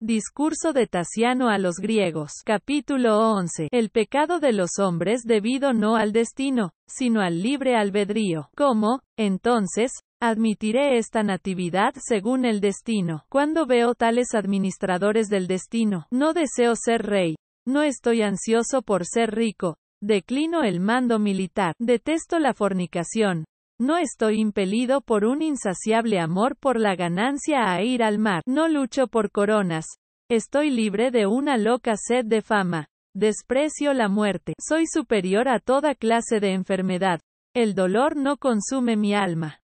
Discurso de Tasiano a los griegos. Capítulo 11. El pecado de los hombres debido no al destino, sino al libre albedrío. ¿Cómo, entonces, admitiré esta natividad según el destino? Cuando veo tales administradores del destino, no deseo ser rey, no estoy ansioso por ser rico, declino el mando militar, detesto la fornicación, no estoy impelido por un insaciable amor por la ganancia a ir al mar. No lucho por coronas. Estoy libre de una loca sed de fama. Desprecio la muerte. Soy superior a toda clase de enfermedad. El dolor no consume mi alma.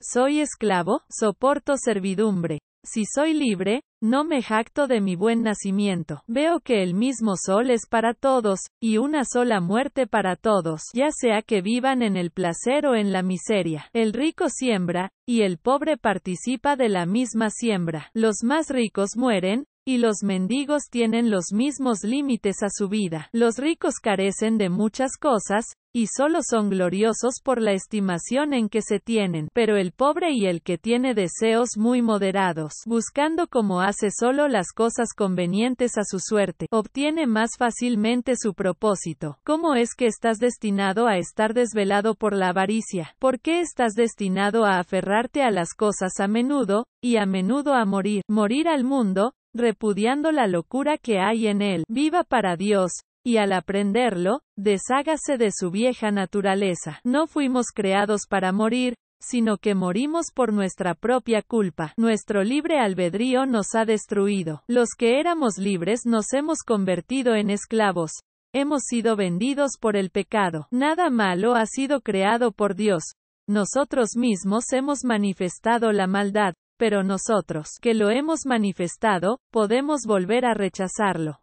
Soy esclavo, soporto servidumbre. Si soy libre, no me jacto de mi buen nacimiento. Veo que el mismo sol es para todos, y una sola muerte para todos, ya sea que vivan en el placer o en la miseria. El rico siembra, y el pobre participa de la misma siembra. Los más ricos mueren, y los mendigos tienen los mismos límites a su vida. Los ricos carecen de muchas cosas, y solo son gloriosos por la estimación en que se tienen, pero el pobre y el que tiene deseos muy moderados, buscando como hace solo las cosas convenientes a su suerte, obtiene más fácilmente su propósito. ¿Cómo es que estás destinado a estar desvelado por la avaricia? ¿Por qué estás destinado a aferrarte a las cosas a menudo, y a menudo a morir, morir al mundo, repudiando la locura que hay en él, viva para Dios, y al aprenderlo, deshágase de su vieja naturaleza. No fuimos creados para morir, sino que morimos por nuestra propia culpa. Nuestro libre albedrío nos ha destruido. Los que éramos libres nos hemos convertido en esclavos. Hemos sido vendidos por el pecado. Nada malo ha sido creado por Dios. Nosotros mismos hemos manifestado la maldad, pero nosotros, que lo hemos manifestado, podemos volver a rechazarlo.